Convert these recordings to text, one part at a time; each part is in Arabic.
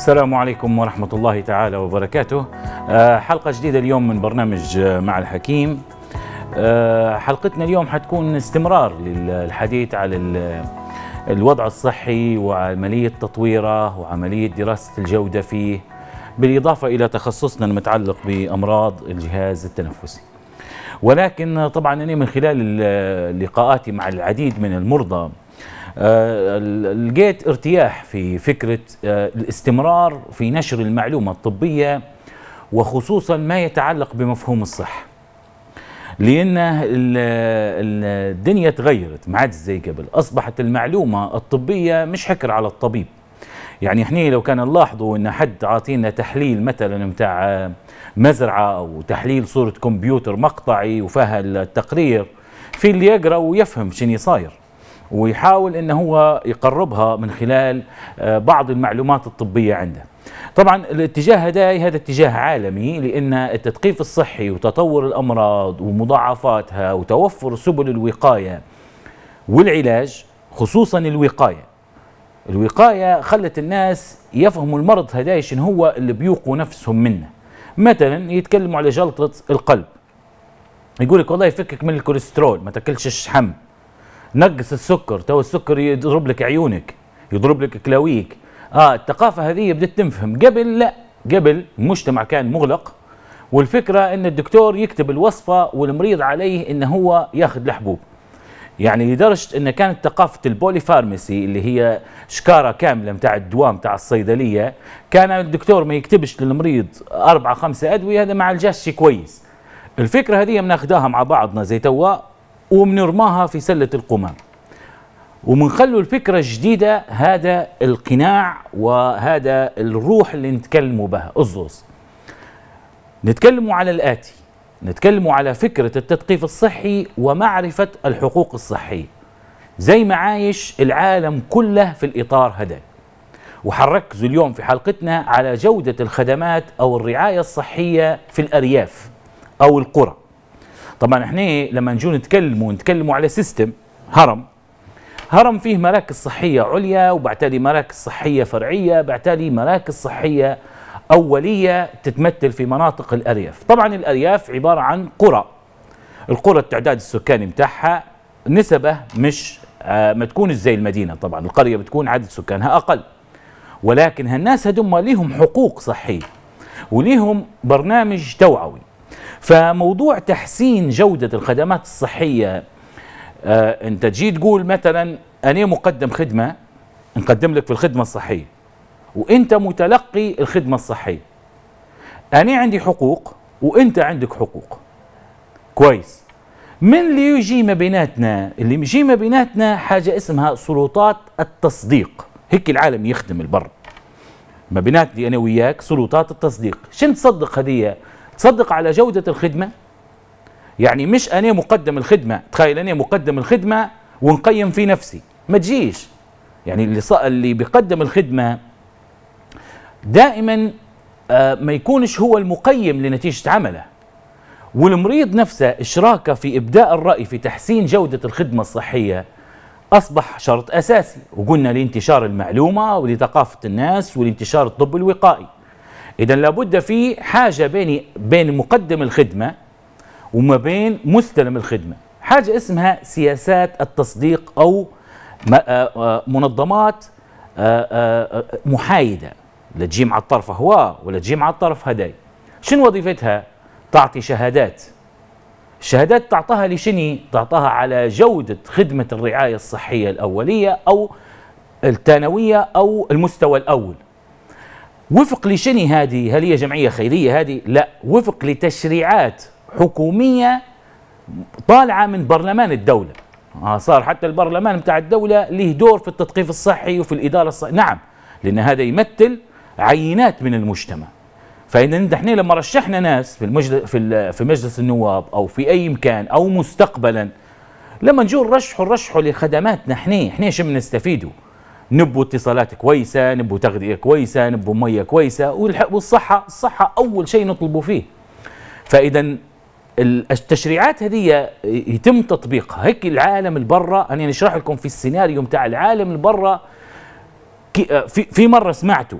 السلام عليكم ورحمة الله تعالى وبركاته آه، حلقة جديدة اليوم من برنامج آه، مع الحكيم آه، حلقتنا اليوم حتكون استمرار للحديث على الوضع الصحي وعملية تطويره وعملية دراسة الجودة فيه بالإضافة إلى تخصصنا المتعلق بأمراض الجهاز التنفسي ولكن طبعا أنا من خلال لقاءاتي مع العديد من المرضى آه، لقيت ارتياح في فكرة آه، الاستمرار في نشر المعلومة الطبية وخصوصا ما يتعلق بمفهوم الصحة لأن الدنيا تغيرت ما عادش زي قبل أصبحت المعلومة الطبية مش حكر على الطبيب يعني احنا لو كان نلاحظوا ان حد عاطينا تحليل مثلا متاع آه، مزرعه او تحليل صوره كمبيوتر مقطعي وفيها التقرير في اللي يقرا ويفهم شنو صاير ويحاول ان هو يقربها من خلال آه، بعض المعلومات الطبيه عنده طبعا الاتجاه هذا هذا اتجاه عالمي لان التثقيف الصحي وتطور الامراض ومضاعفاتها وتوفر سبل الوقايه والعلاج خصوصا الوقايه الوقايه خلت الناس يفهموا المرض هداي شنو هو اللي بيوقوا نفسهم منه مثلا يتكلموا على جلطه القلب يقول لك والله يفكك من الكوليسترول ما تاكلش الشحم نقص السكر تو السكر يضرب لك عيونك يضرب لك كلاويك اه الثقافه هذه بدت تنفهم قبل لا قبل المجتمع كان مغلق والفكره ان الدكتور يكتب الوصفه والمريض عليه ان هو ياخذ الحبوب يعني لدرجه ان كانت ثقافه البولي فارماسي اللي هي شكاره كامله متاع الدواء متاع الصيدليه كان الدكتور ما يكتبش للمريض أربعة خمسة ادويه هذا ما عالجاش شي كويس الفكره هذه بناخذها مع بعضنا زي توا وبنرماها في سلة القمم ومنخلوا الفكرة الجديدة هذا القناع وهذا الروح اللي نتكلموا بها الزوز نتكلموا على الآتي نتكلموا على فكرة التثقيف الصحي ومعرفة الحقوق الصحية زي ما عايش العالم كله في الإطار هذاك وحركزوا اليوم في حلقتنا على جودة الخدمات أو الرعاية الصحية في الأرياف أو القرى طبعا احنا لما نجو نتكلموا نتكلموا على سيستم هرم هرم فيه مراكز صحية عليا وبعتالي مراكز صحية فرعية بعتالي مراكز صحية أولية تتمثل في مناطق الأرياف طبعا الأرياف عبارة عن قرى القرى التعداد السكاني متاعها نسبة مش آه ما تكونش زي المدينة طبعا القرية بتكون عدد سكانها أقل ولكن هالناس هدم ليهم حقوق صحية وليهم برنامج توعوي فموضوع تحسين جودة الخدمات الصحية آه انت تجي تقول مثلا انا مقدم خدمة نقدم لك في الخدمة الصحية وانت متلقي الخدمة الصحية انا عندي حقوق وانت عندك حقوق كويس من اللي يجي ما بيناتنا اللي يجي ما بيناتنا حاجة اسمها سلطات التصديق هيك العالم يخدم البر ما بيناتني انا وياك سلطات التصديق شن تصدق هديه تصدق على جودة الخدمة يعني مش أنا مقدم الخدمة تخيل أنا مقدم الخدمة ونقيم في نفسي ما تجيش يعني اللي اللي بيقدم الخدمة دائما آه، ما يكونش هو المقيم لنتيجة عمله والمريض نفسه إشراكه في إبداء الرأي في تحسين جودة الخدمة الصحية أصبح شرط أساسي وقلنا لانتشار المعلومة ولثقافة الناس ولانتشار الطب الوقائي إذا لابد في حاجة بين بين مقدم الخدمة وما بين مستلم الخدمة حاجة اسمها سياسات التصديق أو آه، آه، منظمات آه، محايدة لا تجي مع الطرف هو ولا تجي مع الطرف هداي شنو وظيفتها تعطي شهادات الشهادات تعطاها لشني تعطاها على جودة خدمة الرعاية الصحية الأولية أو الثانوية أو المستوى الأول وفق لشني هذه هل هي جمعية خيرية هذه لا وفق لتشريعات حكومية طالعة من برلمان الدولة آه صار حتى البرلمان بتاع الدولة له دور في التثقيف الصحي وفي الإدارة الصحية نعم لأن هذا يمثل عينات من المجتمع فإذا نحن لما رشحنا ناس في المجلس في, في مجلس النواب أو في أي مكان أو مستقبلا لما نجوا نرشحوا نرشحوا لخدماتنا احنا احنا شو بنستفيدوا نبوا اتصالات كويسه نبوا تغذيه كويسه نبوا ميه كويسه والصحه الصحه اول شيء نطلبوا فيه فاذا التشريعات هذه يتم تطبيقها هيك العالم البرة أنا نشرح لكم في السيناريو متاع العالم البرة في, في مرة سمعتوا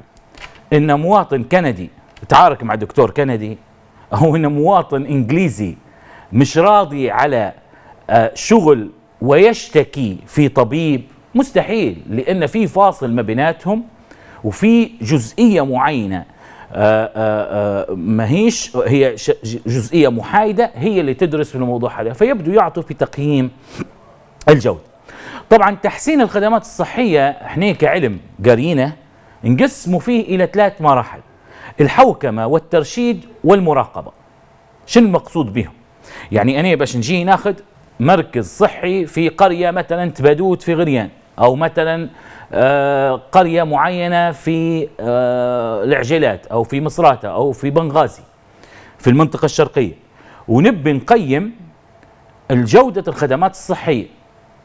إن مواطن كندي تعارك مع دكتور كندي أو إن مواطن إنجليزي مش راضي على آه، شغل ويشتكي في طبيب مستحيل لان في فاصل ما بيناتهم وفي جزئيه معينه آآ آه، آآ آه، آه، ما هيش هي جزئيه محايده هي اللي تدرس في الموضوع هذا فيبدو يعطوا في تقييم الجوده طبعا تحسين الخدمات الصحيه احنا كعلم قارينه نقسمه فيه الى ثلاث مراحل الحوكمه والترشيد والمراقبه شنو المقصود بهم يعني انا باش نجي ناخذ مركز صحي في قريه مثلا تبادوت في غريان أو مثلا آه، قرية معينة في آه، العجلات أو في مصراتة أو في بنغازي في المنطقة الشرقية ونبي نقيم الجودة الخدمات الصحية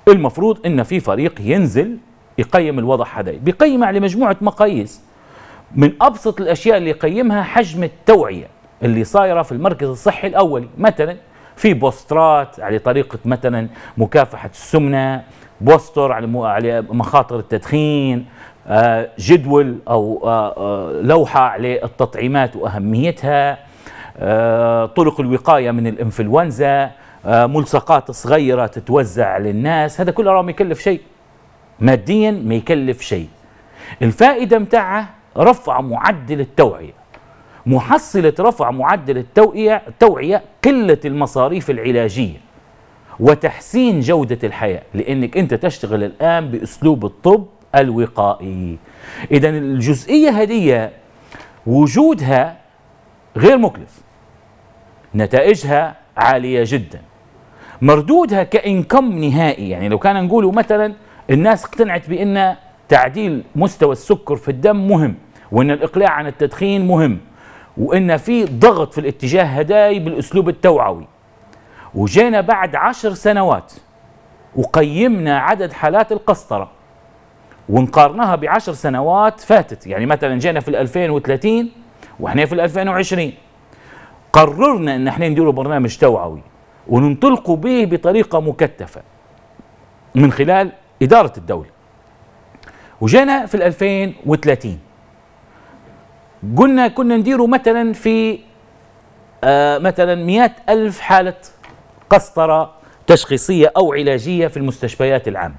المفروض أن في فريق ينزل يقيم الوضع هذا بيقيم على مجموعة مقاييس من أبسط الأشياء اللي يقيمها حجم التوعية اللي صايرة في المركز الصحي الأولي مثلا في بوسترات على طريقة مثلا مكافحة السمنة بوستر على مخاطر التدخين آه، جدول او آه، آه، لوحه على التطعيمات واهميتها طرق الوقايه من الانفلونزا ملصقات صغيره تتوزع للناس هذا كله ما يكلف شيء ماديا ما يكلف شيء الفائده متاعه رفع معدل التوعيه محصله رفع معدل التوعيه التوعيه قله المصاريف العلاجيه وتحسين جودة الحياة لأنك أنت تشتغل الآن بأسلوب الطب الوقائي إذا الجزئية هدية وجودها غير مكلف نتائجها عالية جدا مردودها كإنكم نهائي يعني لو كان نقوله مثلا الناس اقتنعت بأن تعديل مستوى السكر في الدم مهم وأن الإقلاع عن التدخين مهم وأن في ضغط في الاتجاه هداي بالأسلوب التوعوي وجينا بعد عشر سنوات وقيمنا عدد حالات القسطرة ونقارناها بعشر سنوات فاتت يعني مثلا جينا في 2030 واحنا في 2020 قررنا ان احنا نديروا برنامج توعوي وننطلقوا به بطريقة مكثفة من خلال إدارة الدولة وجينا في 2030 قلنا كنا نديره مثلا في آه مثلا مئات ألف حالة قسطرة تشخيصية أو علاجية في المستشفيات العامة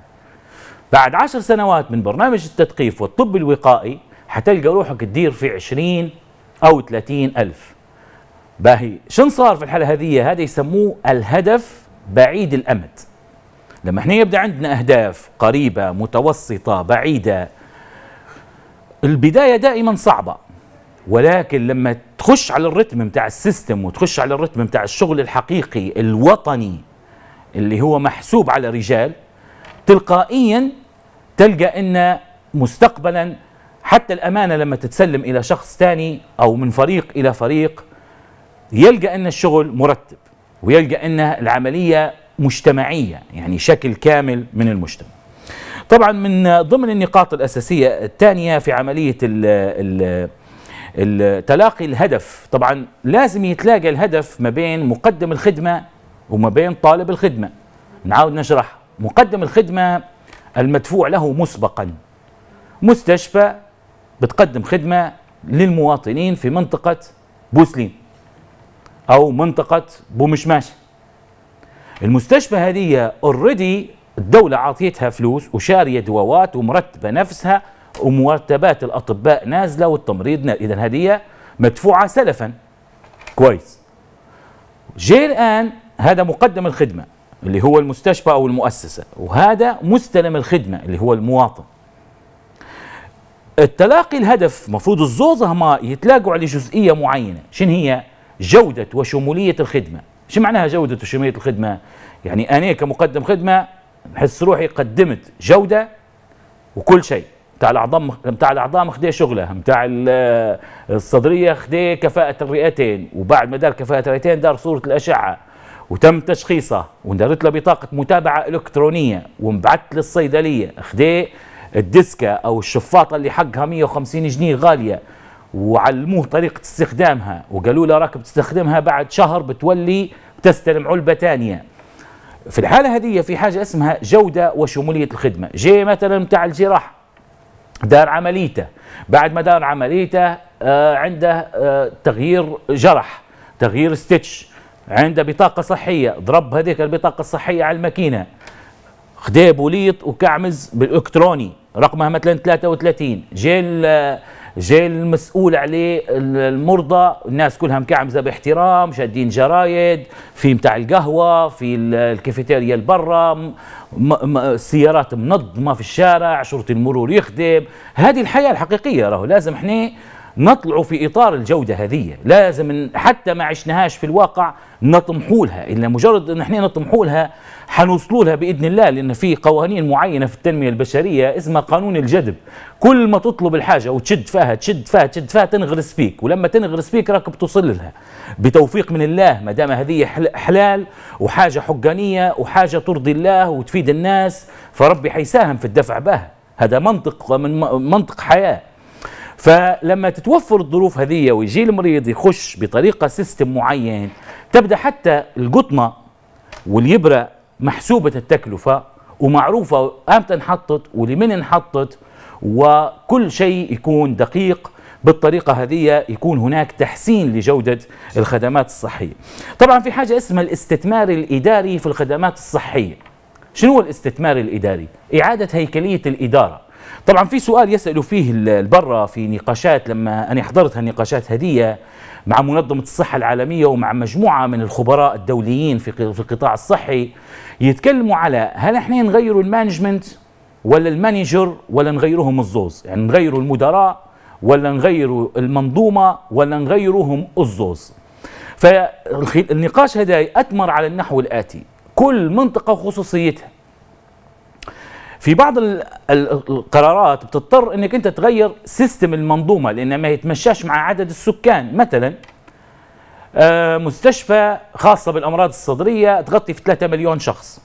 بعد عشر سنوات من برنامج التثقيف والطب الوقائي حتلقى روحك تدير في عشرين أو ثلاثين ألف باهي شن صار في الحالة هذه هذا يسموه الهدف بعيد الأمد لما احنا يبدأ عندنا أهداف قريبة متوسطة بعيدة البداية دائما صعبة ولكن لما تخش على الرتم بتاع السيستم وتخش على الرتم بتاع الشغل الحقيقي الوطني اللي هو محسوب على رجال تلقائيا تلقى ان مستقبلا حتى الامانه لما تتسلم الى شخص ثاني او من فريق الى فريق يلقى ان الشغل مرتب ويلقى ان العمليه مجتمعيه يعني شكل كامل من المجتمع. طبعا من ضمن النقاط الاساسيه الثانيه في عمليه ال ال تلاقي الهدف طبعا لازم يتلاقى الهدف ما بين مقدم الخدمة وما بين طالب الخدمة نعاود نشرح مقدم الخدمة المدفوع له مسبقا مستشفى بتقدم خدمة للمواطنين في منطقة بوسلين أو منطقة بومشماش المستشفى هذه اوريدي الدولة عاطيتها فلوس وشارية دواوات ومرتبة نفسها ومرتبات الأطباء نازلة والتمريض إذا هدية مدفوعة سلفا كويس جي الآن هذا مقدم الخدمة اللي هو المستشفى أو المؤسسة وهذا مستلم الخدمة اللي هو المواطن التلاقي الهدف مفروض الزوز هما يتلاقوا على جزئية معينة شن هي جودة وشمولية الخدمة شو معناها جودة وشمولية الخدمة يعني أنا كمقدم خدمة بحس روحي قدمت جودة وكل شيء بتاع الاعضام بتاع العظام خديه شغله بتاع الصدريه خديه كفاءه الرئتين وبعد ما دار كفاءه الرئتين دار صوره الاشعه وتم تشخيصه وندرت له بطاقه متابعه الكترونيه وانبعت للصيدليه خديه الديسكه او الشفاطه اللي حقها 150 جنيه غاليه وعلموه طريقه استخدامها وقالوا له راك بتستخدمها بعد شهر بتولي بتستلم علبه ثانيه في الحاله هذه في حاجه اسمها جوده وشموليه الخدمه جي مثلا بتاع الجراحه دار عمليته بعد ما دار عمليته آه، عنده آه، تغيير جرح تغيير ستيتش عنده بطاقه صحيه ضرب هذيك البطاقه الصحيه على الماكينه خديه بوليط وكعمز بالالكتروني رقمها مثلا 33 جاء جاي المسؤول عليه المرضى الناس كلها مكعمزه باحترام شادين جرايد في متاع القهوه في الكافيتيريا البرة السيارات منظمه في الشارع شرطي المرور يخدم هذه الحياه الحقيقيه راهو لازم احنا نطلع في إطار الجودة هذه لازم حتى ما عشناهاش في الواقع نطمحولها إلا مجرد أن احنا نطمحولها حنوصلولها بإذن الله لأن في قوانين معينة في التنمية البشرية اسمها قانون الجذب كل ما تطلب الحاجة وتشد فيها تشد فيها تشد فيها تنغرس فيك ولما تنغرس فيك راك بتوصل لها بتوفيق من الله ما دام هذه حلال وحاجة حقانية وحاجة ترضي الله وتفيد الناس فربي حيساهم في الدفع بها هذا منطق من منطق حياه فلما تتوفر الظروف هذه ويجي المريض يخش بطريقة سيستم معين تبدأ حتى القطنة واليبرة محسوبة التكلفة ومعروفة أمتى انحطت ولمن انحطت وكل شيء يكون دقيق بالطريقة هذه يكون هناك تحسين لجودة الخدمات الصحية طبعا في حاجة اسمها الاستثمار الإداري في الخدمات الصحية شنو هو الاستثمار الإداري؟ إعادة هيكلية الإدارة طبعا في سؤال يسألوا فيه البرة في نقاشات لما أنا حضرت هالنقاشات هدية مع منظمة الصحة العالمية ومع مجموعة من الخبراء الدوليين في في القطاع الصحي يتكلموا على هل احنا نغيروا المانجمنت ولا المانجر ولا نغيرهم الزوز يعني نغيروا المدراء ولا نغيروا المنظومة ولا نغيرهم الزوز فالنقاش هذا أثمر على النحو الآتي كل منطقة وخصوصيتها في بعض القرارات بتضطر انك انت تغير سيستم المنظومه لان ما يتمشاش مع عدد السكان مثلا آه، مستشفى خاصه بالامراض الصدريه تغطي في 3 مليون شخص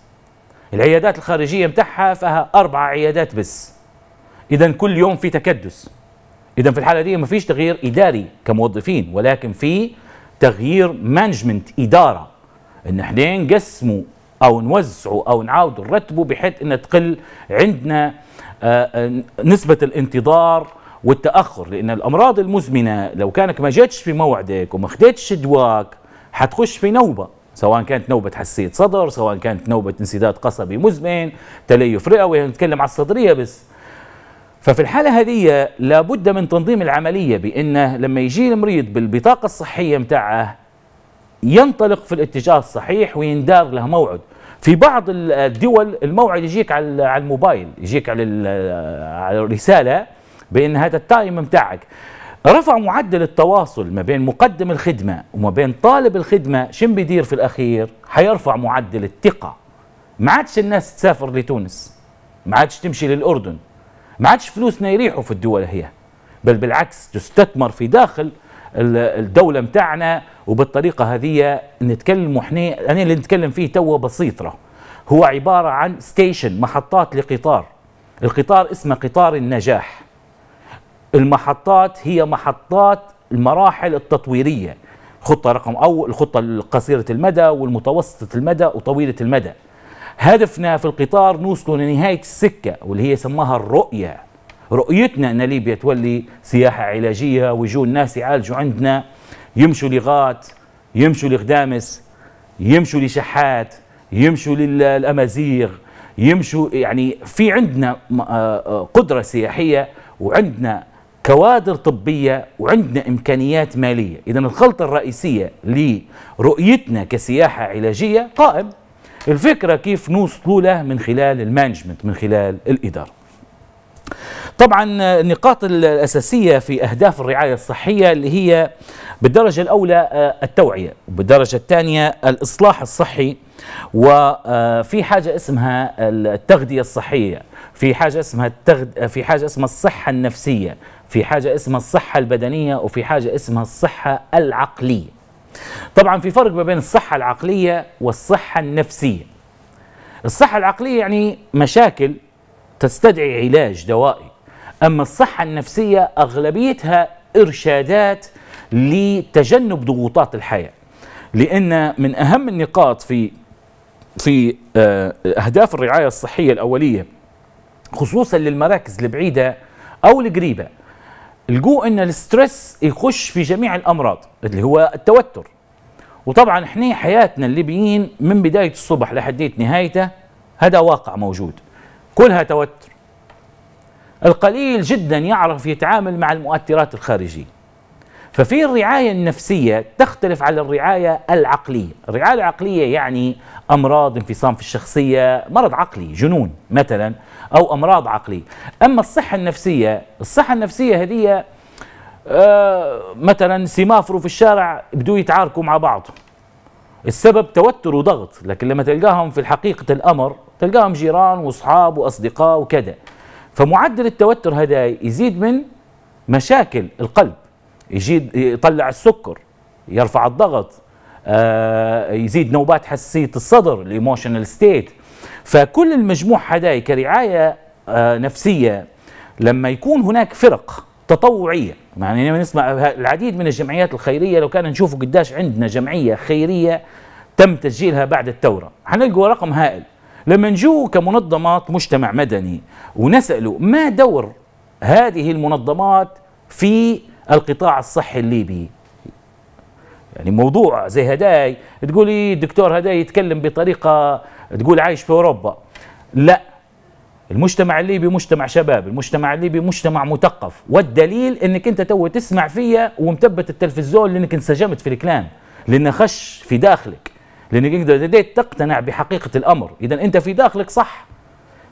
العيادات الخارجيه بتاعها فيها اربع عيادات بس اذا كل يوم في تكدس اذا في الحاله دي ما فيش تغيير اداري كموظفين ولكن في تغيير مانجمنت اداره ان احنا نقسموا او نوزعه او نعاوده نرتبه بحيث ان تقل عندنا آه، آه، نسبه الانتظار والتاخر لان الامراض المزمنه لو كانك ما جيتش في موعدك وما خديتش دواك حتخش في نوبه سواء كانت نوبة حساسية صدر سواء كانت نوبة انسداد قصبي مزمن تليف رئوي نتكلم على الصدرية بس ففي الحالة هذه لابد من تنظيم العملية بأنه لما يجي المريض بالبطاقة الصحية متاعه ينطلق في الاتجاه الصحيح ويندار له موعد في بعض الدول الموعد يجيك على الموبايل يجيك على على بان هذا التايم بتاعك رفع معدل التواصل ما بين مقدم الخدمه وما بين طالب الخدمه شن بيدير في الاخير حيرفع معدل الثقه ما عادش الناس تسافر لتونس ما عادش تمشي للاردن ما عادش فلوسنا يريحوا في الدول هي بل بالعكس تستثمر في داخل الدوله متاعنا وبالطريقه هذه نتكلم احنا انا اللي نتكلم فيه توا بسيطره هو عباره عن ستيشن محطات لقطار القطار اسمه قطار النجاح المحطات هي محطات المراحل التطويريه خطه رقم او الخطه القصيره المدى والمتوسطه المدى وطويله المدى هدفنا في القطار نوصلوا لنهايه السكه واللي هي سماها الرؤيه رؤيتنا أن ليبيا تولي سياحة علاجية ويجون ناس يعالجوا عندنا يمشوا لغات يمشوا لغدامس يمشوا لشحات يمشوا للأمازيغ يمشوا يعني في عندنا آه، آه، قدرة سياحية وعندنا كوادر طبية وعندنا إمكانيات مالية إذا الخلطة الرئيسية لرؤيتنا كسياحة علاجية قائم الفكرة كيف نوصلوا له من خلال المانجمنت من خلال الإدارة طبعا النقاط الأساسية في أهداف الرعاية الصحية اللي هي بالدرجة الأولى آه، التوعية وبالدرجة الثانية الإصلاح الصحي وفي آه، حاجة اسمها التغذية الصحية في حاجة اسمها التغد... في حاجة اسمها الصحة النفسية في حاجة اسمها الصحة البدنية وفي حاجة اسمها الصحة العقلية طبعا في فرق ما بين الصحة العقلية والصحة النفسية الصحة العقلية يعني مشاكل تستدعي علاج دوائي أما الصحة النفسية أغلبيتها إرشادات لتجنب ضغوطات الحياة لأن من أهم النقاط في في آه، أهداف الرعاية الصحية الأولية خصوصا للمراكز البعيدة أو القريبة لقوا أن الستريس يخش في جميع الأمراض اللي هو التوتر وطبعا احنا حياتنا الليبيين من بداية الصبح لحد نهايته هذا واقع موجود كلها توتر القليل جدا يعرف يتعامل مع المؤثرات الخارجيه ففي الرعاية النفسية تختلف على الرعاية العقلية الرعاية العقلية يعني أمراض انفصام في الشخصية مرض عقلي جنون مثلا أو أمراض عقلية أما الصحة النفسية الصحة النفسية هذه آه، مثلا سمافروا في الشارع بدو يتعاركوا مع بعض السبب توتر وضغط لكن لما تلقاهم في حقيقة الأمر تلقاهم جيران واصحاب واصدقاء وكذا فمعدل التوتر هذا يزيد من مشاكل القلب يزيد يطلع السكر يرفع الضغط آه، يزيد نوبات حساسيه الصدر الايموشنال ستيت فكل المجموع هذا كرعايه آه، نفسيه لما يكون هناك فرق تطوعيه يعني لما نسمع العديد من الجمعيات الخيريه لو كان نشوفوا قداش عندنا جمعيه خيريه تم تسجيلها بعد الثوره حنلقوا رقم هائل لما نجو كمنظمات مجتمع مدني ونسأله ما دور هذه المنظمات في القطاع الصحي الليبي يعني موضوع زي هداي تقولي الدكتور هداي يتكلم بطريقة تقول عايش في أوروبا لا المجتمع الليبي مجتمع شباب المجتمع الليبي مجتمع مثقف والدليل انك انت تو تسمع فيا ومثبت التلفزيون لانك انسجمت في الكلام لانه خش في داخلك لانك انت بديت تقتنع بحقيقه الامر اذا انت في داخلك صح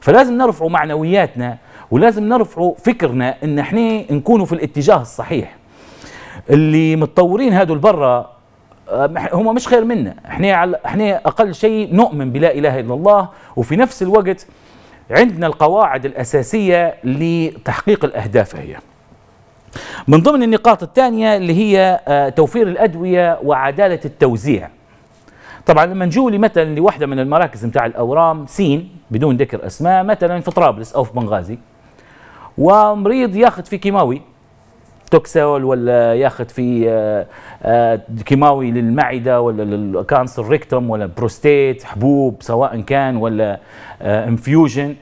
فلازم نرفعوا معنوياتنا ولازم نرفعوا فكرنا ان احنا نكونوا في الاتجاه الصحيح اللي متطورين هادو البرة هم مش خير منا احنا احنا اقل شيء نؤمن بلا اله الا الله وفي نفس الوقت عندنا القواعد الاساسيه لتحقيق الاهداف هي من ضمن النقاط الثانيه اللي هي آه، توفير الادويه وعداله التوزيع طبعا لما نجولي مثلا لوحده من المراكز نتاع الاورام سين بدون ذكر اسماء مثلا في طرابلس او في بنغازي ومريض ياخذ في كيماوي توكسول ولا ياخذ في آه، آه، كيماوي للمعده ولا للكانسر ريكتوم ولا بروستيت حبوب سواء كان ولا انفيوجن آه،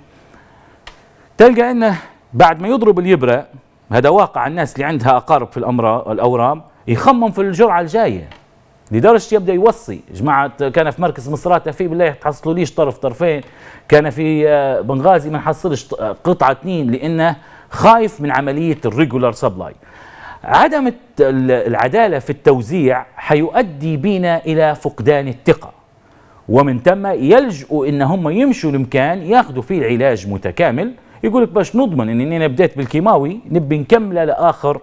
تلقى انه بعد ما يضرب اليبره هذا واقع الناس اللي عندها اقارب في الامراض الاورام يخمم في الجرعه الجايه لدرجه يبدا يوصي جماعه كان في مركز مصرات في بالله تحصلوا ليش طرف طرفين كان في آه، بنغازي ما نحصلش آه، قطعه اثنين لانه خايف من عمليه الريجولار سبلاي عدم العداله في التوزيع حيؤدي بنا الى فقدان الثقه ومن ثم يلجؤوا ان هم يمشوا لمكان ياخذوا فيه العلاج متكامل يقول لك باش نضمن اني انا بديت بالكيماوي نبي نكمله لاخر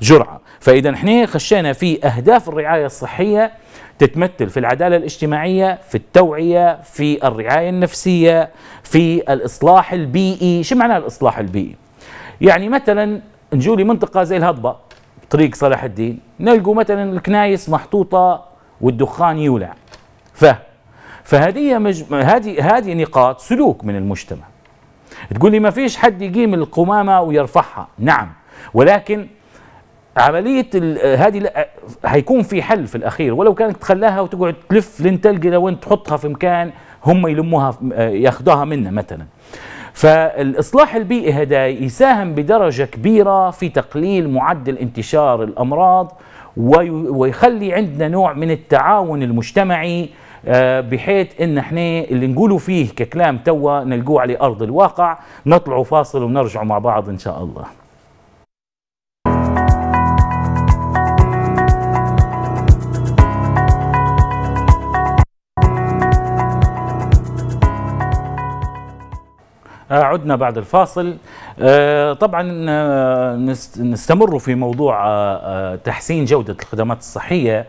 جرعه فاذا احنا خشينا في اهداف الرعايه الصحيه تتمثل في العداله الاجتماعيه في التوعيه في الرعايه النفسيه في الاصلاح البيئي شو معنى الاصلاح البيئي يعني مثلا نجولي منطقه زي الهضبه طريق صلاح الدين نلقوا مثلا الكنايس محطوطه والدخان يولع ف فهذه مج... هذه هذه نقاط سلوك من المجتمع تقول لي ما فيش حد يقيم القمامه ويرفعها نعم ولكن عمليه هذه هيكون في حل في الاخير ولو كانت تخلاها وتقعد تلف لين تلقى لو تحطها في مكان هم يلموها آه، ياخذوها منها مثلا فالاصلاح البيئي هذا يساهم بدرجه كبيره في تقليل معدل انتشار الامراض ويخلي عندنا نوع من التعاون المجتمعي آه، بحيث ان احنا اللي نقوله فيه ككلام توا نلقوه على ارض الواقع نطلعوا فاصل ونرجع مع بعض ان شاء الله عدنا بعد الفاصل آه، طبعا آه، نستمر في موضوع آه، تحسين جودة الخدمات الصحية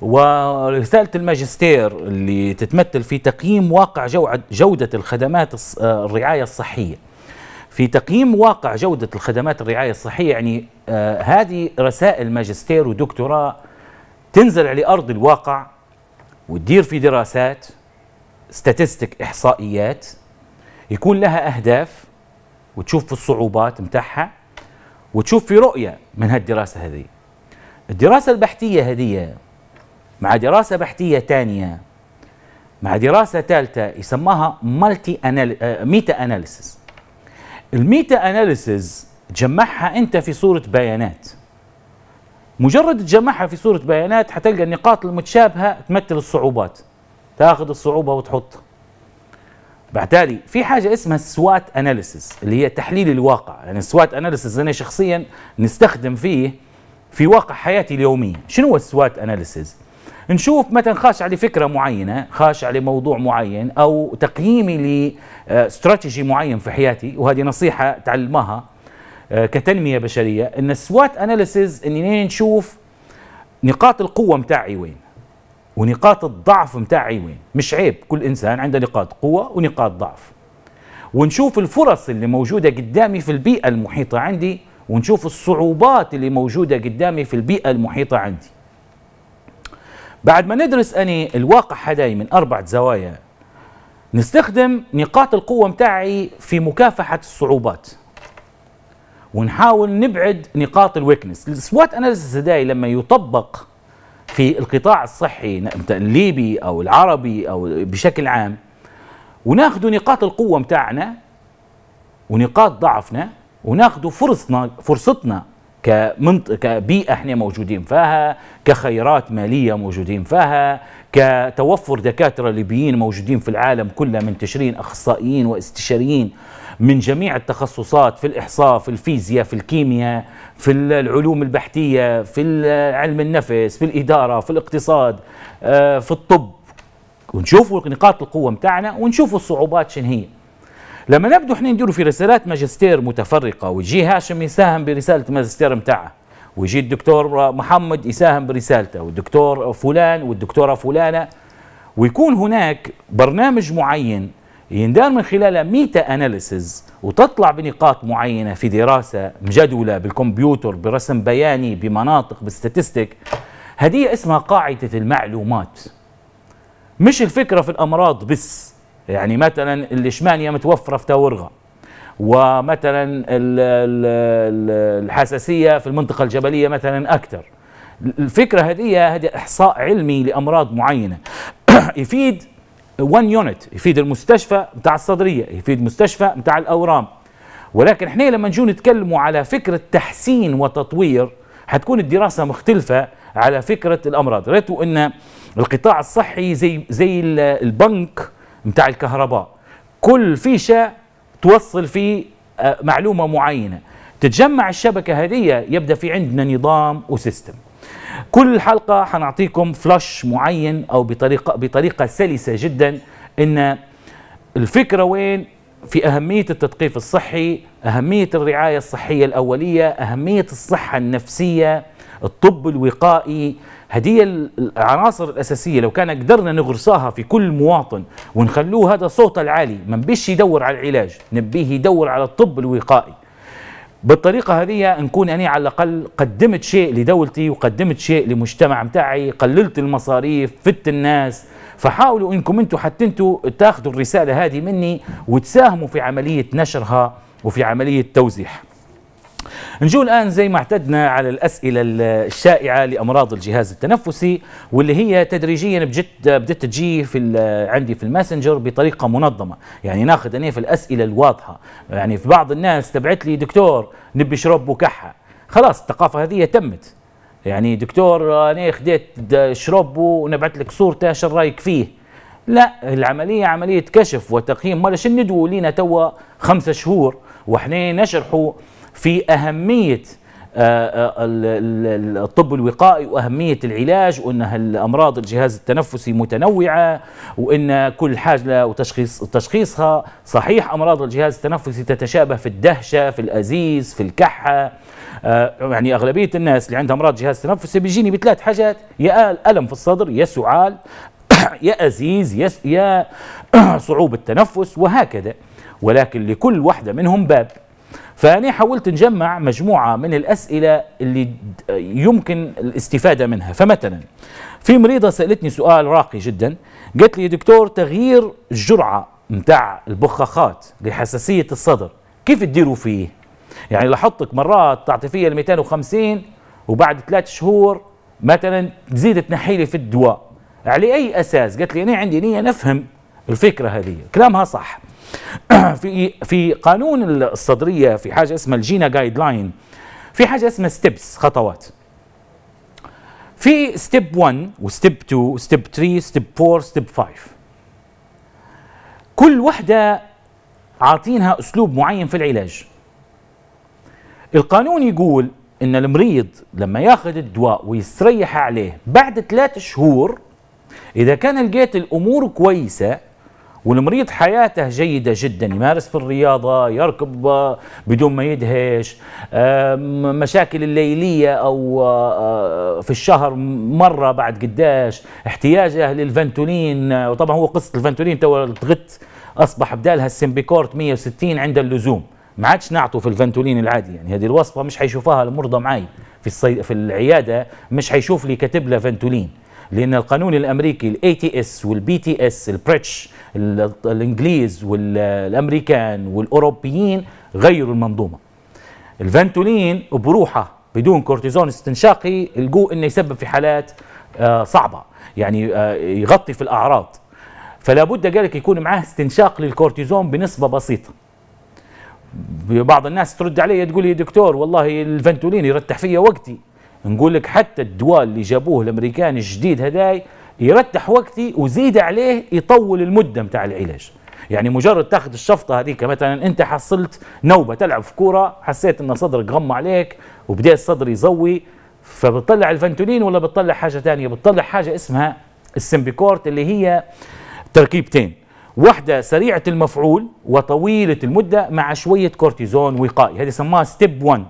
ورسالة الماجستير اللي تتمثل في تقييم واقع جودة الخدمات الرعاية الصحية في تقييم واقع جودة الخدمات الرعاية الصحية يعني هذه رسائل ماجستير ودكتوراه تنزل على أرض الواقع وتدير في دراسات ستاتستيك إحصائيات يكون لها أهداف وتشوف في الصعوبات متاعها وتشوف في رؤية من هالدراسة هذه الدراسة البحثية هذه مع دراسة بحثية ثانية مع دراسة ثالثة يسماها مالتي أنال... ميتا اناليسيس الميتا اناليسيس تجمعها أنت في صورة بيانات مجرد تجمعها في صورة بيانات حتلقى النقاط المتشابهة تمثل الصعوبات تاخذ الصعوبة وتحطها بعتالي في حاجه اسمها السوات اناليسيس اللي هي تحليل الواقع يعني السوات اناليسيس انا شخصيا نستخدم فيه في واقع حياتي اليوميه شنو هو السوات اناليسيس نشوف مثلا على فكرة معينه خاش على موضوع معين او تقييمي لاستراتيجي آه، معين في حياتي وهذه نصيحه تعلمها آه، كتنميه بشريه ان السوات أناليسيز اني نشوف نقاط القوه متاعي وين ونقاط الضعف متاعي وين مش عيب كل انسان عنده نقاط قوه ونقاط ضعف ونشوف الفرص اللي موجوده قدامي في البيئه المحيطه عندي ونشوف الصعوبات اللي موجوده قدامي في البيئه المحيطه عندي بعد ما ندرس اني الواقع هداي من اربع زوايا نستخدم نقاط القوه متاعي في مكافحه الصعوبات ونحاول نبعد نقاط الويكنس السوات أنا هداي لما يطبق في القطاع الصحي الليبي او العربي او بشكل عام وناخذ نقاط القوه متاعنا ونقاط ضعفنا وناخذ فرصنا فرصتنا كمنطقه كبيئه احنا موجودين فيها كخيرات ماليه موجودين فيها كتوفر دكاتره ليبيين موجودين في العالم كله منتشرين اخصائيين واستشاريين من جميع التخصصات في الإحصاء في الفيزياء في الكيمياء في العلوم البحثية في علم النفس في الإدارة في الاقتصاد آه، في الطب ونشوفوا نقاط القوة متاعنا ونشوفوا الصعوبات شن هي لما نبدو احنا نديروا في رسالات ماجستير متفرقة ويجي هاشم يساهم برسالة ماجستير متاعه ويجي الدكتور محمد يساهم برسالته والدكتور فلان والدكتورة فلانة ويكون هناك برنامج معين يندار من خلالها ميتا اناليسز وتطلع بنقاط معينه في دراسه مجدوله بالكمبيوتر برسم بياني بمناطق بالستاتستيك هدي اسمها قاعده المعلومات مش الفكره في الامراض بس يعني مثلا الاشمانيه متوفره في تاورغا ومثلا الحساسيه في المنطقه الجبليه مثلا اكثر الفكره هذه هذا احصاء علمي لامراض معينه يفيد 1 يونت يفيد المستشفى بتاع الصدريه يفيد مستشفى بتاع الاورام ولكن احنا لما نجون نتكلموا على فكره تحسين وتطوير حتكون الدراسه مختلفه على فكره الامراض ريتوا ان القطاع الصحي زي زي البنك بتاع الكهرباء كل فيشه توصل فيه آه، معلومه معينه تتجمع الشبكه هذه يبدا في عندنا نظام وسيستم كل حلقة حنعطيكم فلاش معين أو بطريقة, بطريقة سلسة جدا أن الفكرة وين في أهمية التثقيف الصحي أهمية الرعاية الصحية الأولية أهمية الصحة النفسية الطب الوقائي هذه العناصر الأساسية لو كان قدرنا نغرساها في كل مواطن ونخلوه هذا صوته العالي ما بيش يدور على العلاج نبيه يدور على الطب الوقائي بالطريقة هذه نكون أنا على الأقل قدمت شيء لدولتي وقدمت شيء لمجتمع متاعي قللت المصاريف فت الناس فحاولوا أنكم أنتم حتى أنتم تاخذوا الرسالة هذه مني وتساهموا في عملية نشرها وفي عملية توزيعها نجو الآن زي ما اعتدنا على الأسئلة الشائعة لأمراض الجهاز التنفسي واللي هي تدريجيا بجد بدت تجي في عندي في الماسنجر بطريقة منظمة يعني ناخذ أنا في الأسئلة الواضحة يعني في بعض الناس تبعت لي دكتور نبي شرب وكحة خلاص الثقافة هذه تمت يعني دكتور أنا خديت شرب ونبعت لك صورته شو رايك فيه لا العملية عملية كشف وتقييم لش شندوا لينا توا خمسة شهور وإحنا نشرحوا في أهمية آه، آه، الطب الوقائي وأهمية العلاج وأنها الأمراض الجهاز التنفسي متنوعة وأن كل حاجة وتشخيص تشخيصها صحيح أمراض الجهاز التنفسي تتشابه في الدهشة في الأزيز في الكحة آه، يعني أغلبية الناس اللي عندها أمراض جهاز تنفسي بيجيني بثلاث حاجات يا ألم في الصدر يا سعال يا أزيز يا, صعوبة تنفس وهكذا ولكن لكل واحدة منهم باب فأنا حاولت نجمع مجموعة من الأسئلة اللي يمكن الاستفادة منها فمثلا في مريضة سألتني سؤال راقي جدا قالت لي دكتور تغيير الجرعة متاع البخاخات لحساسية الصدر كيف تديروا فيه يعني لاحظتك مرات تعطي فيها 250 وبعد ثلاث شهور مثلا تزيد تنحي لي في الدواء على اي اساس قالت لي انا عندي نيه نفهم الفكره هذه كلامها صح في في قانون الصدريه في حاجه اسمها الجينا جايد لاين في حاجه اسمها ستيبس خطوات في ستيب 1 وستيب 2 وستيب 3 ستيب 4 ستيب 5 كل وحده عاطينها اسلوب معين في العلاج القانون يقول ان المريض لما ياخذ الدواء ويستريح عليه بعد ثلاث شهور اذا كان لقيت الامور كويسه والمريض حياته جيدة جدا يمارس في الرياضة يركب بدون ما يدهش آه، مشاكل الليلية أو آه، آه، في الشهر مرة بعد قداش احتياجه للفنتولين وطبعا هو قصة الفنتولين تو تغت أصبح بدالها السمبيكورت 160 عند اللزوم ما عادش نعطوا في الفنتولين العادي يعني هذه الوصفة مش حيشوفها المرضى معي في, في العيادة مش حيشوف لي كاتب له فنتولين لان القانون الامريكي الاي تي اس والبي تي اس البريتش الانجليز والامريكان والاوروبيين غيروا المنظومه الفانتولين بروحه بدون كورتيزون استنشاقي الجو انه يسبب في حالات آه، صعبه يعني آه، يغطي في الاعراض فلا بد قالك يكون معاه استنشاق للكورتيزون بنسبه بسيطه بعض الناس ترد علي تقول لي دكتور والله الفنتولين يرتح فيا وقتي نقول لك حتى الدواء اللي جابوه الامريكان الجديد هداي يرتح وقتي وزيد عليه يطول المده متاع العلاج يعني مجرد تاخذ الشفطه هذيك مثلا انت حصلت نوبه تلعب في كوره حسيت ان صدرك غم عليك وبدا الصدر يزوي فبتطلع الفنتولين ولا بتطلع حاجه ثانيه بتطلع حاجه اسمها السمبيكورت اللي هي تركيبتين واحدة سريعة المفعول وطويلة المدة مع شوية كورتيزون وقائي هذه سماها ستيب 1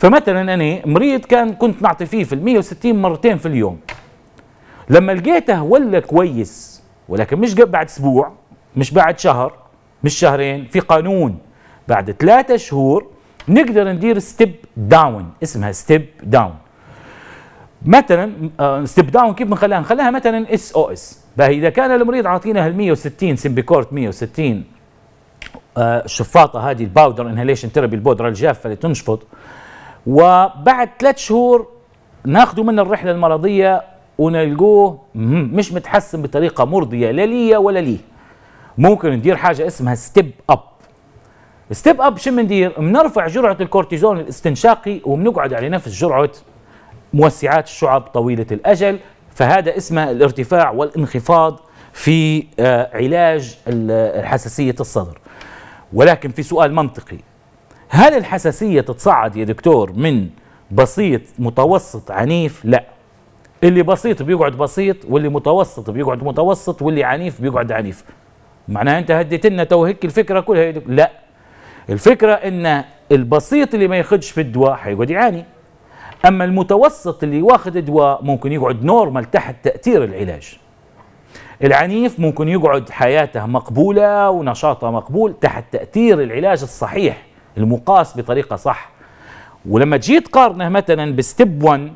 فمثلا انا مريض كان كنت نعطي فيه في ال 160 مرتين في اليوم لما لقيته ولا كويس ولكن مش بعد اسبوع مش بعد شهر مش شهرين في قانون بعد ثلاثة شهور نقدر ندير ستيب داون اسمها ستيب داون مثلا ستيب آه، داون كيف بنخليها نخليها مثلا اس او اس باهي اذا كان المريض عاطينا ال 160 سمبيكورت 160 الشفاطه هذه الباودر انهليشن تيرابي البودره الجافه اللي تنشفط وبعد ثلاث شهور ناخده من الرحلة المرضية ونلقوه مش متحسن بطريقة مرضية لا ليا ولا ليه ممكن ندير حاجة اسمها ستيب أب ستيب أب شو بندير؟ بنرفع جرعة الكورتيزون الاستنشاقي وبنقعد على نفس جرعة موسعات الشعب طويلة الأجل فهذا اسمه الارتفاع والانخفاض في آه، علاج حساسية الصدر ولكن في سؤال منطقي هل الحساسية تتصعد يا دكتور من بسيط متوسط عنيف لا اللي بسيط بيقعد بسيط واللي متوسط بيقعد متوسط واللي عنيف بيقعد عنيف معناها انت هديت لنا تو هيك الفكره كلها يا دكتور لا الفكره ان البسيط اللي ما ياخذش في الدواء حيقعد يعاني اما المتوسط اللي واخذ دواء ممكن يقعد نورمال تحت تاثير العلاج العنيف ممكن يقعد حياته مقبوله ونشاطه مقبول تحت تاثير العلاج الصحيح المقاس بطريقه صح ولما تجي تقارنه مثلا بستيب 1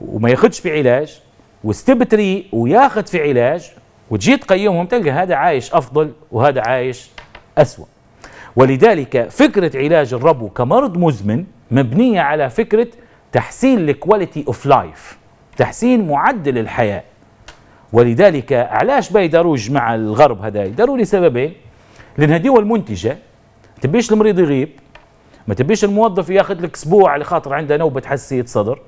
وما ياخذش في علاج وستيب 3 وياخذ في علاج وتجي تقيمهم تلقى هذا عايش افضل وهذا عايش اسوء ولذلك فكره علاج الربو كمرض مزمن مبنيه على فكره تحسين الكواليتي اوف لايف تحسين معدل الحياه ولذلك علاش بيدروج مع الغرب هذا داروا لسببين لان هذه المنتجه تبيش المريض يغيب ما تبيش الموظف ياخذ لك اسبوع على خاطر عنده نوبه حساسيه صدر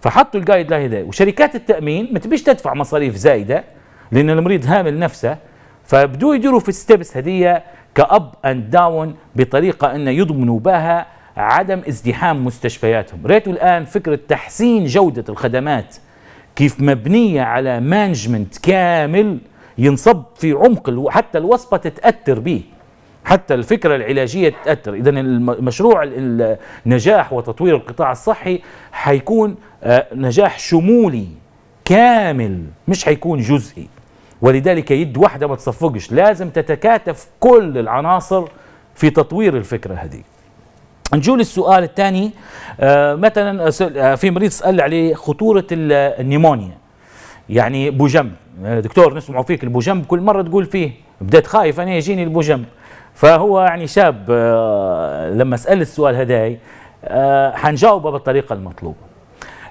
فحطوا الجايد لاين هذا وشركات التامين ما تبيش تدفع مصاريف زايده لان المريض هامل نفسه فبدوا يديروا في الستبس هدية كأب أند داون بطريقة انه يضمنوا بها عدم ازدحام مستشفياتهم ريتوا الآن فكرة تحسين جودة الخدمات كيف مبنية على مانجمنت كامل ينصب في عمق حتى الوصفة تتأثر به حتى الفكرة العلاجية تتأثر إذا المشروع النجاح وتطوير القطاع الصحي حيكون آه، نجاح شمولي كامل مش حيكون جزئي ولذلك يد واحدة ما تصفقش لازم تتكاتف كل العناصر في تطوير الفكرة هذه نجول السؤال الثاني آه، مثلا آه، في مريض سأل عليه خطورة النيمونيا يعني بوجم دكتور نسمعوا فيك البوجم كل مرة تقول فيه بدأت خايف أنا يجيني البوجم فهو يعني شاب آه، لما اسال السؤال هداي آه، حنجاوبه بالطريقه المطلوبه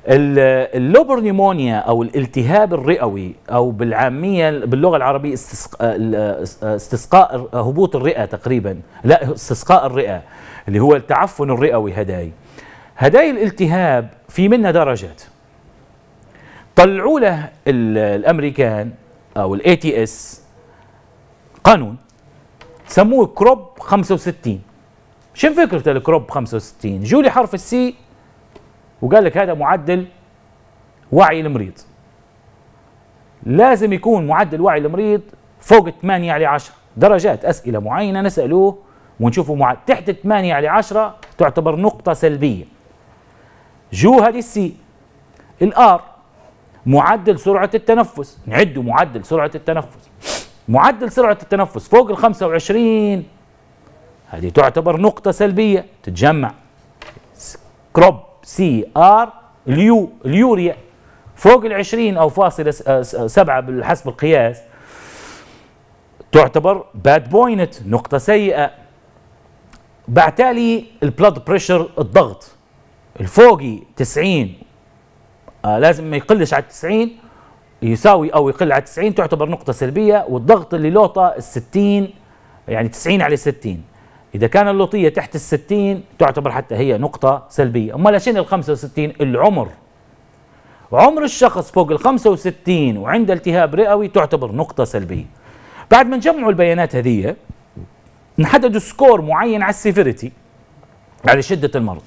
اللوبرنيمونيا او الالتهاب الرئوي او بالعاميه باللغه العربيه آه، استسقاء, استسقاء هبوط الرئه تقريبا لا استسقاء الرئه اللي هو التعفن الرئوي هداي هداي الالتهاب في منها درجات طلعوا له الامريكان او الاي تي اس قانون سموه كروب 65 شنو فكرة الكروب 65 جولي حرف السي وقال لك هذا معدل وعي المريض لازم يكون معدل وعي المريض فوق 8 على 10 درجات أسئلة معينة نسألوه ونشوفه مع تحت 8 على 10 تعتبر نقطة سلبية جو هذه السي الآر معدل سرعة التنفس نعده معدل سرعة التنفس معدل سرعة التنفس فوق ال 25 هذه تعتبر نقطة سلبية تتجمع كروب سي ار اليو اليوريا فوق ال 20 او فاصلة آه، آه، سبعة بالحسب القياس تعتبر باد بوينت نقطة سيئة بعتالي البلد بريشر الضغط الفوقي 90 آه لازم ما يقلش على 90 يساوي او يقل على 90 تعتبر نقطه سلبيه والضغط اللي لوطه ال 60 يعني 90 على 60 اذا كان اللوطيه تحت ال 60 تعتبر حتى هي نقطه سلبيه امال شنو ال 65 العمر عمر الشخص فوق ال 65 وعنده التهاب رئوي تعتبر نقطه سلبيه بعد ما نجمعوا البيانات هذية نحددوا سكور معين على السيفيريتي على شده المرض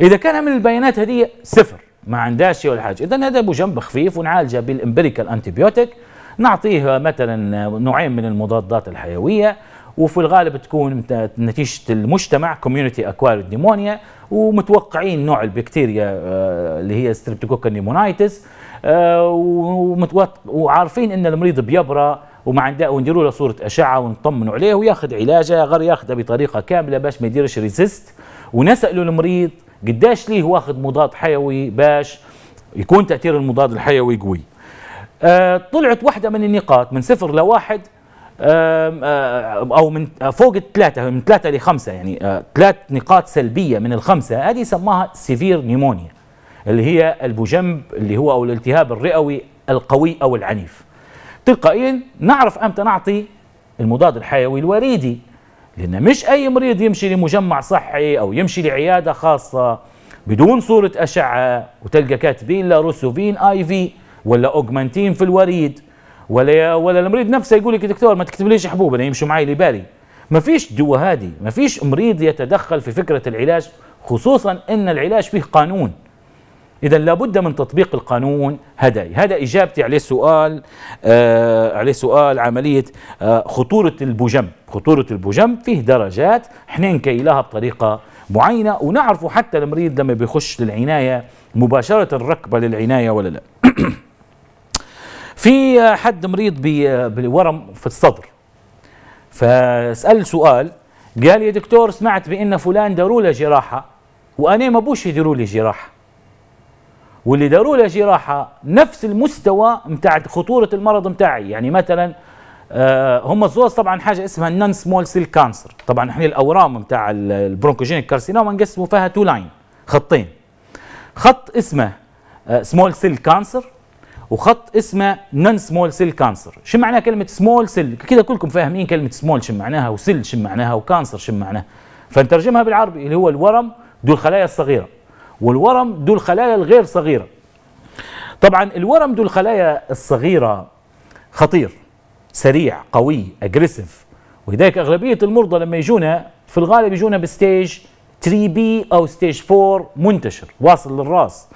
اذا كان من البيانات هذية صفر ما عندهاش ولا حاجه اذا هذا ابو جنب خفيف ونعالجه بالامبريكال انتيبيوتيك نعطيه مثلا نوعين من المضادات الحيويه وفي الغالب تكون نتيجه المجتمع كوميونتي اكوارد نيمونيا ومتوقعين نوع البكتيريا آه، اللي هي ستريبتوكوكا آه، نيمونايتس وعارفين ان المريض بيبرى وما عنده ونديروا له صوره اشعه ونطمنوا عليه وياخذ علاجه غير ياخذه بطريقه كامله باش ما يديرش ريزيست ونسالوا المريض قداش ليه واخد مضاد حيوي باش يكون تاثير المضاد الحيوي قوي آه طلعت واحده من النقاط من صفر لواحد آه او من آه، فوق الثلاثه من ثلاثه لخمسه يعني آه، ثلاث نقاط سلبيه من الخمسه هذه سماها سيفير نيمونيا اللي هي البجنب اللي هو او الالتهاب الرئوي القوي او العنيف تلقائيا نعرف امتى نعطي المضاد الحيوي الوريدي لأن مش أي مريض يمشي لمجمع صحي أو يمشي لعيادة خاصة بدون صورة أشعة وتلقى كاتبين له روسوفين آي في ولا أوجمانتين في الوريد ولا ولا المريض نفسه يقول لك دكتور ما تكتب ليش حبوب انا يمشي معي لبالي ما فيش دواء هادي ما فيش مريض يتدخل في فكرة العلاج خصوصا ان العلاج فيه قانون إذا لابد من تطبيق القانون هداي هذا إجابتي عليه سؤال آه عليه سؤال عملية آه خطورة البوجم خطورة البوجم فيه درجات احنا نكيلها بطريقة معينة ونعرفه حتى المريض لما بيخش للعناية مباشرة ركبة للعناية ولا لا في حد مريض بورم في الصدر فسأل سؤال قال يا دكتور سمعت بأن فلان داروا له جراحة وأنا ما بوش يديروا لي جراحة واللي داروا له جراحه نفس المستوى متاع خطوره المرض متاعي يعني مثلا آه، هم الزوز طبعا حاجه اسمها النون سمول سيل كانسر طبعا احنا الاورام نتاع البرونكوجينيك كارسينوما نقسموا فيها تو لاين خطين خط اسمه سمول سيل كانسر وخط اسمه نون سمول سيل كانسر شو معناها كلمه سمول سيل كده كلكم فاهمين كلمه سمول شو معناها وسيل شو معناها وكانسر شو معناها فنترجمها بالعربي اللي هو الورم دول الخلايا الصغيره والورم دول خلايا الغير صغيرة طبعا الورم دول خلايا الصغيرة خطير سريع قوي اجريسيف ولذلك اغلبيه المرضى لما يجونا في الغالب يجونا بستيج 3 بي او ستيج 4 منتشر واصل للراس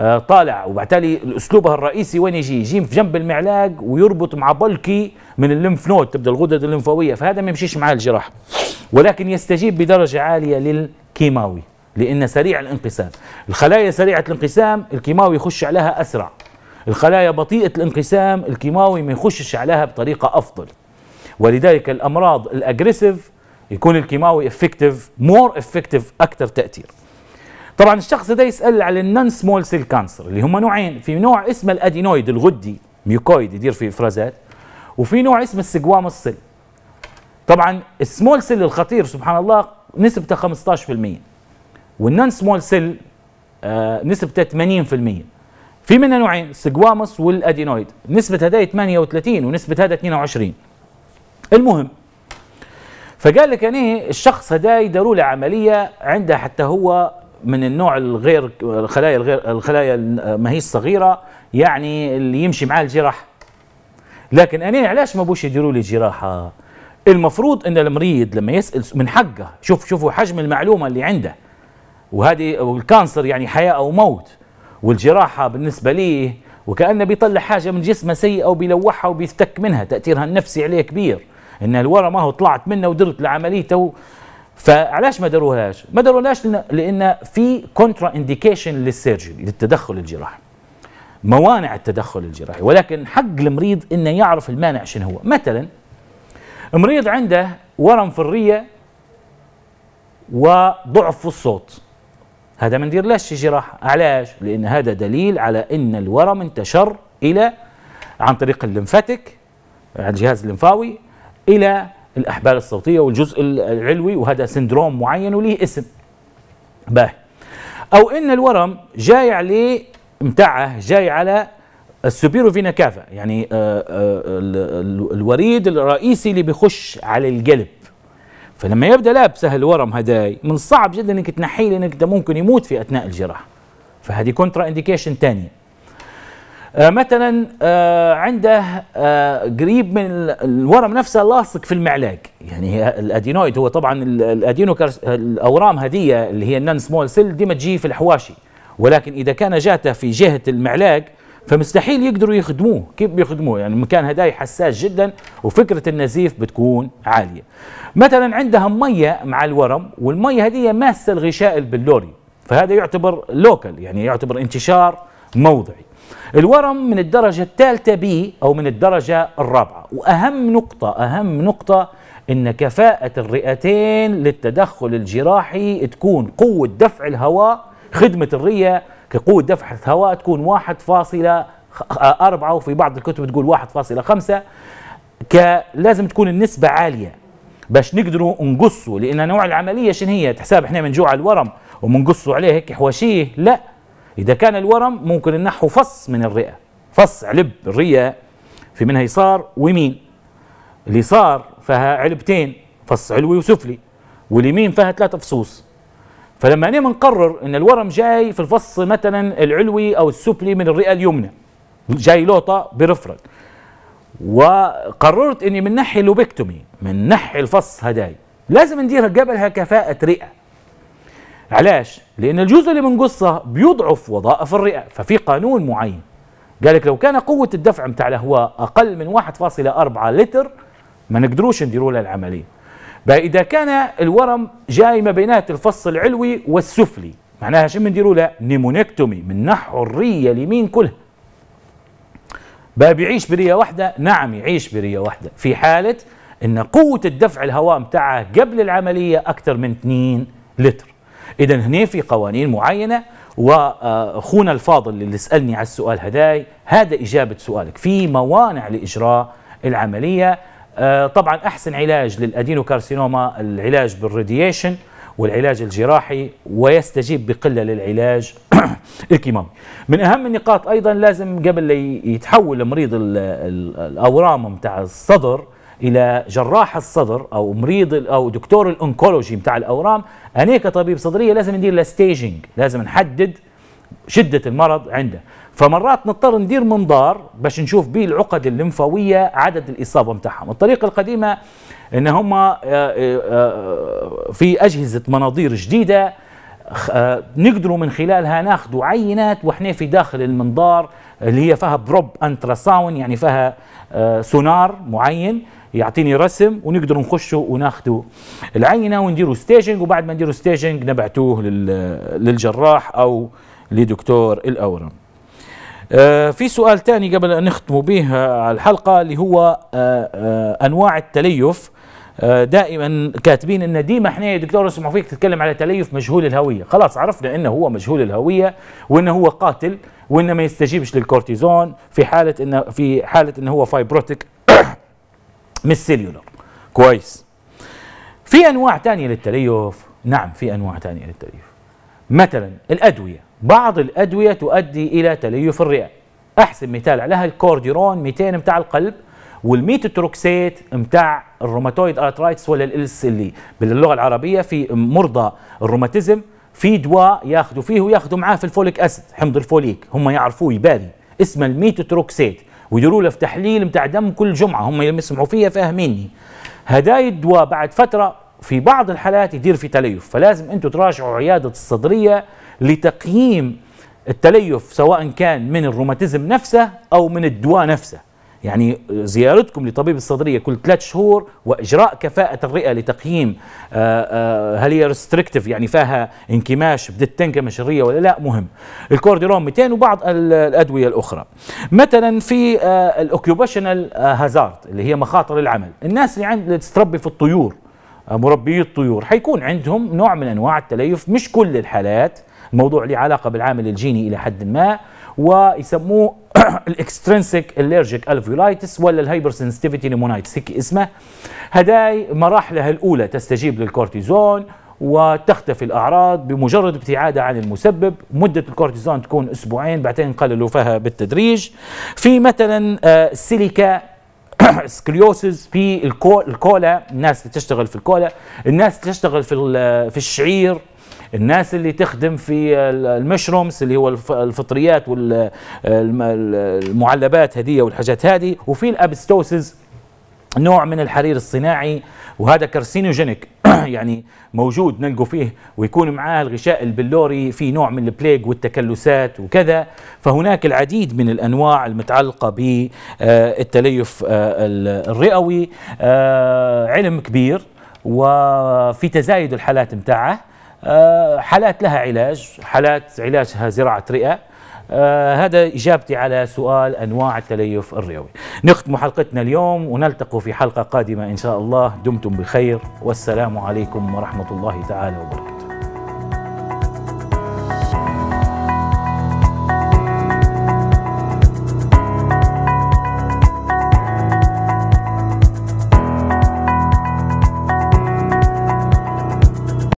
آه، طالع وبالتالي اسلوبها الرئيسي وين يجي؟ يجي في جنب المعلاق ويربط مع بلكي من الليمف نود تبدا الغدد الليمفاويه فهذا ما يمشيش معاه الجراحه ولكن يستجيب بدرجه عاليه للكيماوي لأنه سريع الانقسام الخلايا سريعة الانقسام الكيماوي يخش عليها أسرع الخلايا بطيئة الانقسام الكيماوي ما يخشش عليها بطريقة أفضل ولذلك الأمراض الأجريسيف يكون الكيماوي افكتيف مور افكتيف أكثر تأثير طبعا الشخص ده يسأل على النون سمول سيل كانسر اللي هم نوعين في نوع اسمه الأدينويد الغدي ميوكويد يدير في إفرازات وفي نوع اسمه السجوام السل طبعا السمول سيل الخطير سبحان الله نسبته 15% والنون سمول سيل آه، نسبته 80% في منها نوعين سجوامس والادينويد نسبه هذا 38 ونسبه هذا 22 المهم فقال لك يعني الشخص هذا يداروا له عمليه عنده حتى هو من النوع الغير الخلايا الغير الخلايا ما هي الصغيره يعني اللي يمشي معاه الجراح لكن انا علاش ما بوش يديروا لي جراحه المفروض ان المريض لما يسال من حقه شوف شوفوا حجم المعلومه اللي عنده وهذه والكانسر يعني حياه او موت والجراحه بالنسبه ليه وكانه بيطلع حاجه من جسمه سيئه وبيلوحها وبيفتك منها تاثيرها النفسي عليه كبير ان الورا ما هو طلعت منه ودرت لعمليته فعلاش ما داروهاش؟ ما داروهاش لان في كونترا انديكيشن للسيرجري للتدخل الجراحي موانع التدخل الجراحي ولكن حق المريض انه يعرف المانع شنو هو مثلا مريض عنده ورم في الريه وضعف في الصوت هذا ما نديرلهاش جراحه علاش لان هذا دليل على ان الورم انتشر الى عن طريق الليمفاتيك الجهاز الليمفاوي الى الاحبال الصوتيه والجزء العلوي وهذا سندروم معين وله اسم باه او ان الورم جاي عليه متاعه جاي على السوبيرو فينا كافا يعني آه، آه، الوريد الرئيسي اللي بيخش على القلب فلما يبدا لابسه الورم هداي من صعب جدا انك تنحيه لانك ده ممكن يموت في اثناء الجراحه فهذه كونترا انديكيشن ثانيه آه مثلا آه عنده آه قريب من الورم نفسه لاصق في المعلاج يعني الادينويد هو طبعا الادينو الاورام هذه اللي هي النان سمول سيل ما تجي في الحواشي ولكن اذا كان جاته في جهه المعلاج فمستحيل يقدروا يخدموه كيف بيخدموه يعني المكان هداي حساس جدا وفكرة النزيف بتكون عالية مثلا عندها مية مع الورم والمية هذه ماسة الغشاء البلوري فهذا يعتبر لوكال يعني يعتبر انتشار موضعي الورم من الدرجة الثالثة بي أو من الدرجة الرابعة وأهم نقطة أهم نقطة إن كفاءة الرئتين للتدخل الجراحي تكون قوة دفع الهواء خدمة الرئة كقوه دفعه هواء تكون 1.4 وفي بعض الكتب تقول 1.5 لازم تكون النسبه عاليه باش نقدروا نقصوا لان نوع العمليه شنو هي تحساب احنا بنجوع الورم وبنقصوا عليه هيك حواشيه لا اذا كان الورم ممكن ننحو فص من الرئه فص علب الرئه في منها يسار ويمين اليسار فيها علبتين فص علوي وسفلي واليمين فيها ثلاثة فصوص فلما نيجي نقرر ان الورم جاي في الفص مثلا العلوي او السفلي من الرئه اليمنى جاي لوطه برفرج وقررت اني من ناحيه اللوبكتومي من ناحيه الفص هداي لازم ندير قبلها كفاءه رئه علاش لان الجزء اللي من قصه بيضعف وظائف الرئه ففي قانون معين قال لك لو كان قوه الدفع متاع الهواء اقل من 1.4 لتر ما نقدروش نديروا له العمليه بقى إذا كان الورم جاي ما بينات الفص العلوي والسفلي معناها شو بنديروا له نيمونكتومي نحو الرية اليمين كلها بقى بيعيش برية واحدة نعم يعيش برية واحدة في حالة ان قوة الدفع الهواء بتاعه قبل العملية أكثر من 2 لتر إذا هنا في قوانين معينة وأخونا الفاضل اللي سألني على السؤال هداي هذا إجابة سؤالك في موانع لإجراء العملية آه، طبعا احسن علاج للادينوكارسينوما العلاج بالراديشن والعلاج الجراحي ويستجيب بقله للعلاج الكيماوي. من اهم النقاط ايضا لازم قبل يتحول مريض الاورام بتاع الصدر الى جراح الصدر او مريض او دكتور الانكولوجي بتاع الاورام انا كطبيب صدريه لازم ندير له لازم نحدد شده المرض عنده فمرات نضطر ندير منظار باش نشوف بيه العقد الليمفاويه عدد الاصابه متاعهم الطريقه القديمه ان هم آه، آه، آه، في اجهزه مناظير جديده نقدروا من خلالها ناخذوا عينات واحنا في داخل المنظار اللي هي فيها بروب انتراساون يعني فيها سونار معين يعطيني رسم ونقدر نخشوا وناخذوا العينه ونديروا ستيجنج وبعد ما نديروا ستيجنج نبعتوه للجراح او لدكتور الاورام آه، في سؤال ثاني قبل أن نختم به آه، الحلقة اللي هو آه، أنواع التليف دائما كاتبين ان ديما احنا يا دكتور اسمعوا فيك تتكلم على تليف مجهول الهويه، خلاص عرفنا انه هو مجهول الهويه وانه هو قاتل وانه ما يستجيبش للكورتيزون في حاله انه في حاله انه هو فايبروتيك مش سيلولر. كويس. في انواع ثانيه للتليف؟ نعم في انواع ثانيه للتليف. مثلا الادويه بعض الأدوية تؤدي إلى تليف الرئة أحسن مثال عليها الكورديرون 200 متاع القلب والميتوتروكسيت متاع الروماتويد ارترايتس ولا الالس اللي باللغه العربيه في مرضى الروماتيزم في دواء ياخذوا فيه وياخذوا معاه في الفوليك اسيد حمض الفوليك هم يعرفوه يبالي اسمه الميتوتروكسيت ويديروا له في تحليل متاع دم كل جمعه هم يسمعوا فيها فاهميني هداي الدواء بعد فتره في بعض الحالات يدير في تليف فلازم انتم تراجعوا عياده الصدريه لتقييم التليف سواء كان من الروماتيزم نفسه أو من الدواء نفسه يعني زيارتكم لطبيب الصدرية كل ثلاث شهور وإجراء كفاءة الرئة لتقييم آه، آه، هل هي ريستريكتيف يعني فيها انكماش بدت تنكمش الرئة ولا لا مهم الكورديرون 200 وبعض الأدوية الأخرى مثلا في آه، الأوكيوبيشنال هازارد اللي هي مخاطر العمل الناس اللي عند تربي في الطيور مربي الطيور حيكون عندهم نوع من أنواع التليف مش كل الحالات موضوع له علاقه بالعامل الجيني الى حد ما ويسموه الاكسترنسيك اليرجيك الفيولايتس ولا الهايبر سنسيتيفيتي نيمونايتس هيك اسمه هداي مراحلها الاولى تستجيب للكورتيزون وتختفي الاعراض بمجرد ابتعادها عن المسبب مده الكورتيزون تكون اسبوعين بعدين قللوا فيها بالتدريج في مثلا السيليكا آه، سكليوسز في الكولا الناس اللي تشتغل في الكولا الناس اللي تشتغل في في الشعير الناس اللي تخدم في المشرومس اللي هو الفطريات والمعلبات هدية والحاجات هذه وفي الابستوسز نوع من الحرير الصناعي وهذا كارسينوجينيك يعني موجود نلقوا فيه ويكون معاه الغشاء البلوري في نوع من البليغ والتكلسات وكذا فهناك العديد من الأنواع المتعلقة بالتليف آه، آه، الرئوي آه، علم كبير وفي تزايد الحالات متاعه آه، حالات لها علاج حالات علاجها زراعة رئة آه هذا إجابتي على سؤال أنواع التليف الرئوي نختم حلقتنا اليوم ونلتقي في حلقة قادمة إن شاء الله دمتم بخير والسلام عليكم ورحمة الله تعالى وبركاته